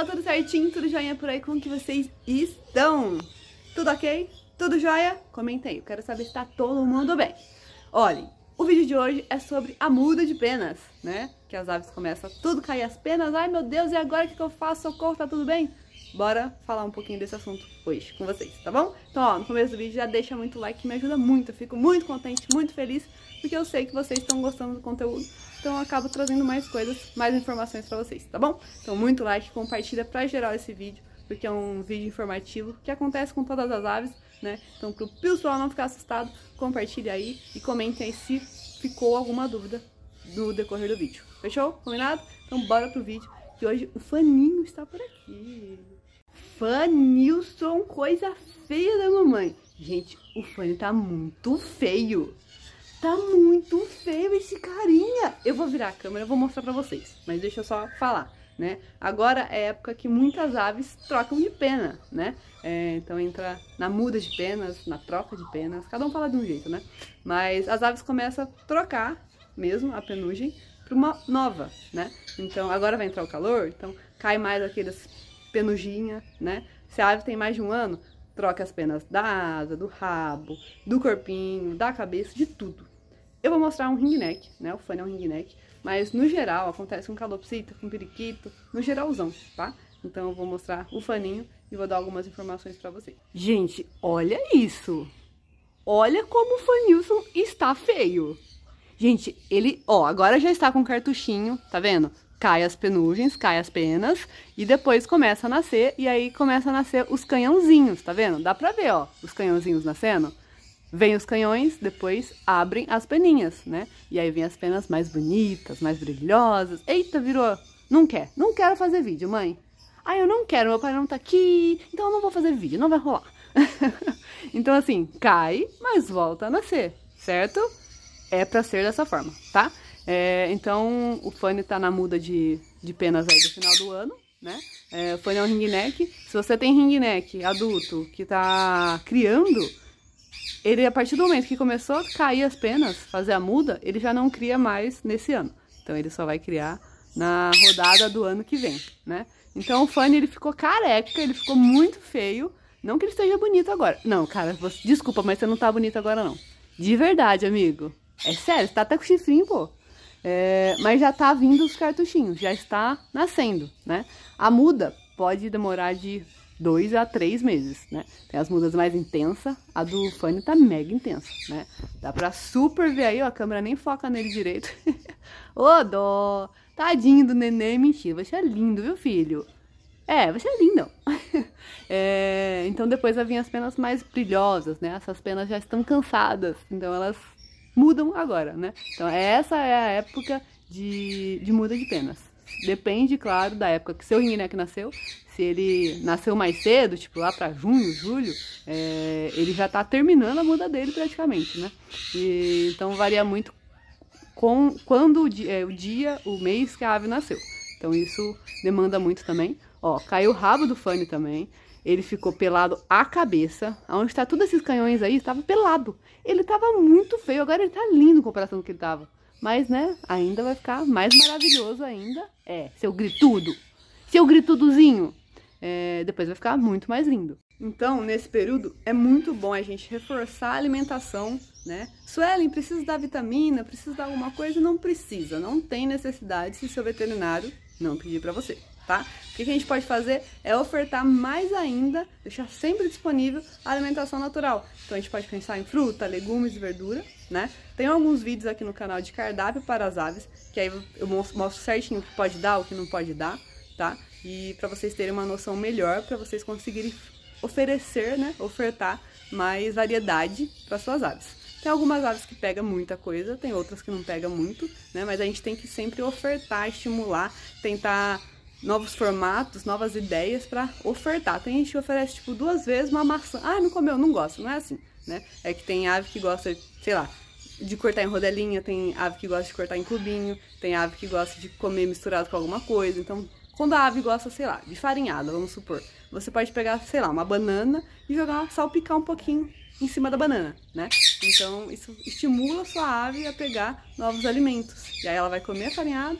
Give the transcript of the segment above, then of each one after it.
pessoal, tá tudo certinho, tudo joinha por aí, como que vocês estão? Tudo ok? Tudo jóia? Comentem aí, eu quero saber se tá todo mundo bem. Olhem, o vídeo de hoje é sobre a muda de penas, né? Que as aves começam a tudo cair as penas, ai meu Deus, e agora o que, que eu faço? Socorro, tá tudo bem? Bora falar um pouquinho desse assunto hoje com vocês, tá bom? Então, ó, no começo do vídeo já deixa muito like, que me ajuda muito, eu fico muito contente, muito feliz, porque eu sei que vocês estão gostando do conteúdo então eu acabo trazendo mais coisas, mais informações pra vocês, tá bom? Então muito like, compartilha pra geral esse vídeo, porque é um vídeo informativo que acontece com todas as aves, né? Então pro pessoal não ficar assustado, compartilha aí e comente aí se ficou alguma dúvida no decorrer do vídeo. Fechou? Combinado? Então bora pro vídeo, que hoje o Faninho está por aqui. Fanilson, coisa feia da mamãe. Gente, o Fanny tá muito feio. Tá muito feio esse carinha. Eu vou virar a câmera, vou mostrar pra vocês. Mas deixa eu só falar, né? Agora é época que muitas aves trocam de pena, né? É, então entra na muda de penas, na troca de penas. Cada um fala de um jeito, né? Mas as aves começam a trocar mesmo a penugem para uma nova, né? Então agora vai entrar o calor, então cai mais aquelas penuginhas, né? Se a ave tem mais de um ano, troca as penas da asa, do rabo, do corpinho, da cabeça, de tudo. Eu vou mostrar um ringneck, neck, né? O fone é um ringneck, neck, mas no geral acontece com calopsita, com periquito, no geralzão, tá? Então eu vou mostrar o faninho e vou dar algumas informações para vocês. Gente, olha isso! Olha como o Fanilson está feio! Gente, ele, ó, agora já está com cartuchinho, tá vendo? Cai as penugens, cai as penas, e depois começa a nascer, e aí começa a nascer os canhãozinhos, tá vendo? Dá pra ver, ó, os canhãozinhos nascendo? Vem os canhões, depois abrem as peninhas, né? E aí vem as penas mais bonitas, mais brilhosas. Eita, virou! Não quer, não quero fazer vídeo, mãe. Ah, eu não quero, meu pai não tá aqui, então eu não vou fazer vídeo, não vai rolar. então, assim, cai, mas volta a nascer, certo? É pra ser dessa forma, tá? É, então, o Fanny tá na muda de, de penas aí do final do ano, né? É, o Fanny é um ringneck neck. Se você tem ringneck neck adulto que tá criando ele a partir do momento que começou a cair as penas, fazer a muda, ele já não cria mais nesse ano. Então ele só vai criar na rodada do ano que vem, né? Então o Fanny ele ficou careca, ele ficou muito feio. Não que ele esteja bonito agora. Não, cara, você, desculpa, mas você não tá bonito agora não. De verdade, amigo. É sério, você tá até com chifrinho, pô. É, mas já tá vindo os cartuchinhos, já está nascendo, né? A muda pode demorar de dois a três meses, né? Tem as mudas mais intensas, a do Fanny tá mega intensa, né? Dá pra super ver aí, ó, a câmera nem foca nele direito. Ô, dó! Tadinho do neném, mentira, você é lindo, viu, filho? É, você é lindo. é, então depois já as penas mais brilhosas, né? Essas penas já estão cansadas, então elas mudam agora, né? Então essa é a época de, de muda de penas. Depende, claro, da época que seu Ininek né, nasceu. Se ele nasceu mais cedo, tipo lá para junho, julho, é, ele já tá terminando a muda dele praticamente, né? E, então varia muito com quando é, o dia, o mês que a ave nasceu. Então isso demanda muito também. Ó, caiu o rabo do Fanny também. Ele ficou pelado a cabeça. Onde tá todos esses canhões aí, estava pelado. Ele tava muito feio, agora ele tá lindo em comparação com o que ele tava. Mas, né, ainda vai ficar mais maravilhoso ainda. É, seu gritudo. Seu gritudozinho. É, depois vai ficar muito mais lindo. Então, nesse período, é muito bom a gente reforçar a alimentação, né? Suelen, precisa dar vitamina, precisa dar alguma coisa? Não precisa, não tem necessidade se seu veterinário não pedir para você tá? O que a gente pode fazer é ofertar mais ainda, deixar sempre disponível a alimentação natural. Então a gente pode pensar em fruta, legumes, verdura, né? Tem alguns vídeos aqui no canal de cardápio para as aves, que aí eu mostro certinho o que pode dar, o que não pode dar, tá? E para vocês terem uma noção melhor, para vocês conseguirem oferecer, né, ofertar mais variedade para suas aves. Tem algumas aves que pegam muita coisa, tem outras que não pegam muito, né? Mas a gente tem que sempre ofertar, estimular, tentar novos formatos, novas ideias para ofertar. Tem gente que oferece, tipo, duas vezes uma maçã. Ah, não comeu, não gosto. Não é assim, né? É que tem ave que gosta, sei lá, de cortar em rodelinha, tem ave que gosta de cortar em cubinho, tem ave que gosta de comer misturado com alguma coisa. Então, quando a ave gosta, sei lá, de farinhada, vamos supor, você pode pegar, sei lá, uma banana e jogar, salpicar um pouquinho em cima da banana, né? Então, isso estimula a sua ave a pegar novos alimentos. E aí ela vai comer a farinhada,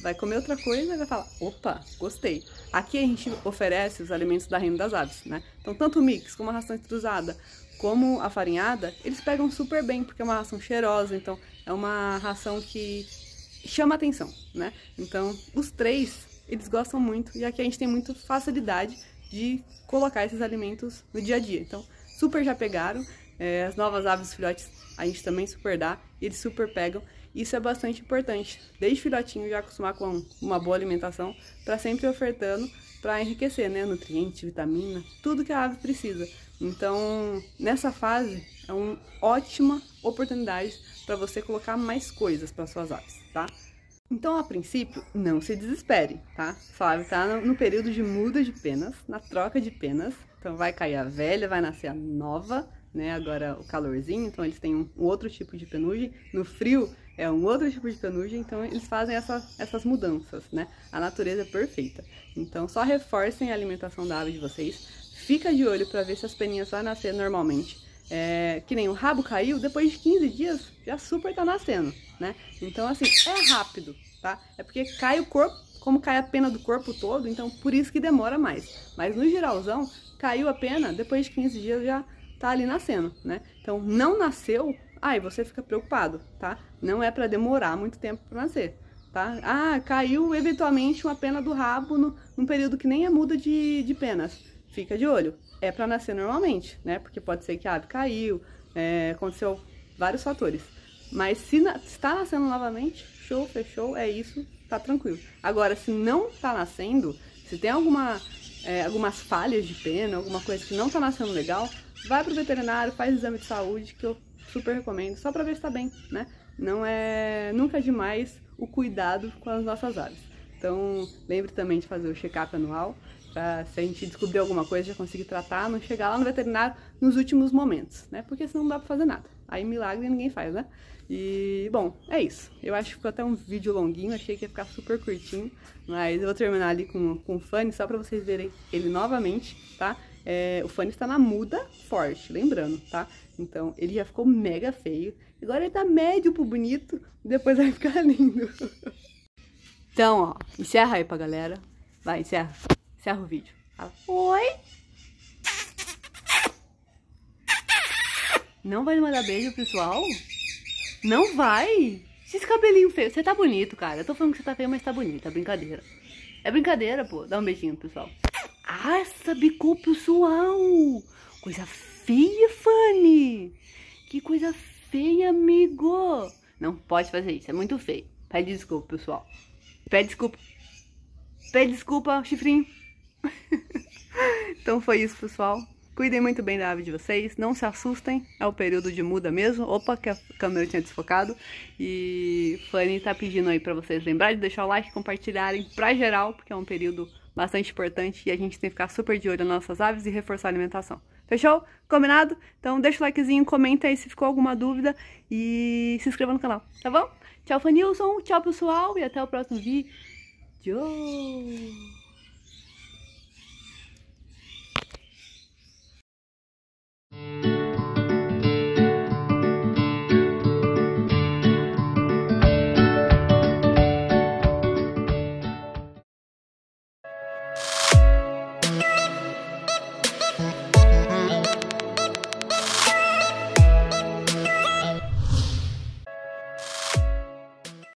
vai comer outra coisa e vai falar, opa, gostei. Aqui a gente oferece os alimentos da renda das aves, né? Então tanto o mix como a ração estrusada, como a farinhada, eles pegam super bem, porque é uma ração cheirosa, então é uma ração que chama atenção, né? Então os três, eles gostam muito e aqui a gente tem muita facilidade de colocar esses alimentos no dia a dia. Então super já pegaram, é, as novas aves filhotes a gente também super dá, eles super pegam isso é bastante importante, desde filhotinho já acostumar com uma boa alimentação, para sempre ofertando, para enriquecer, né? Nutrientes, vitamina, tudo que a ave precisa. Então, nessa fase, é uma ótima oportunidade para você colocar mais coisas para suas aves, tá? Então, a princípio, não se desespere, tá? Sua ave está no, período de muda de penas, na troca de penas. Então, vai cair a velha, vai nascer a nova, né? Agora o calorzinho, então eles têm um outro tipo de penugem. No frio, é um outro tipo de tanuja, então eles fazem essa, essas mudanças, né? A natureza é perfeita. Então só reforcem a alimentação da ave de vocês, fica de olho para ver se as peninhas vão nascer normalmente. É, que nem o rabo caiu, depois de 15 dias já super tá nascendo, né? Então assim, é rápido, tá? É porque cai o corpo, como cai a pena do corpo todo, então por isso que demora mais. Mas no geralzão, caiu a pena, depois de 15 dias já tá ali nascendo, né? Então não nasceu, aí ah, você fica preocupado, tá? Não é para demorar muito tempo para nascer, tá? Ah, caiu eventualmente uma pena do rabo no, num período que nem é muda de, de penas. Fica de olho. É para nascer normalmente, né? Porque pode ser que a ah, ave caiu, é, aconteceu vários fatores. Mas se na, está nascendo novamente, show, fechou, é isso, tá tranquilo. Agora, se não tá nascendo, se tem alguma, é, algumas falhas de pena, alguma coisa que não tá nascendo legal, vai pro veterinário, faz exame de saúde, que eu super recomendo, só para ver se tá bem, né? Não é nunca é demais o cuidado com as nossas aves. Então, lembre também de fazer o check-up anual, para se a gente descobrir alguma coisa, já conseguir tratar, não chegar lá no veterinário nos últimos momentos, né? Porque senão não dá para fazer nada. Aí milagre ninguém faz, né? E, bom, é isso. Eu acho que ficou até um vídeo longuinho, achei que ia ficar super curtinho, mas eu vou terminar ali com, com o Fanny só para vocês verem ele novamente, tá? É, o Fanny está na muda forte, lembrando, tá? Então, ele já ficou mega feio. Agora ele tá médio pro bonito, depois vai ficar lindo. então, ó, encerra aí pra galera. Vai, encerra. Encerra o vídeo. Fala. Oi! Não vai mandar beijo, pessoal? Não vai! Esse cabelinho feio. Você tá bonito, cara. Eu tô falando que você tá feio, mas tá bonito. É brincadeira. É brincadeira, pô. Dá um beijinho, pessoal. Nossa, bicou pro Coisa feia, Fanny. Que coisa feia, amigo. Não pode fazer isso, é muito feio. Pede desculpa, pessoal. Pede desculpa. Pede desculpa, chifrinho. então foi isso, pessoal. Cuidem muito bem da ave de vocês, não se assustem, é o período de muda mesmo. Opa, que a câmera tinha desfocado. E Fanny tá pedindo aí para vocês lembrar de deixar o like, compartilharem pra geral, porque é um período bastante importante e a gente tem que ficar super de olho nas nossas aves e reforçar a alimentação. Fechou? Combinado? Então deixa o likezinho, comenta aí se ficou alguma dúvida e se inscreva no canal, tá bom? Tchau, Fanilson, tchau pessoal e até o próximo vídeo. Tchau! Thank you.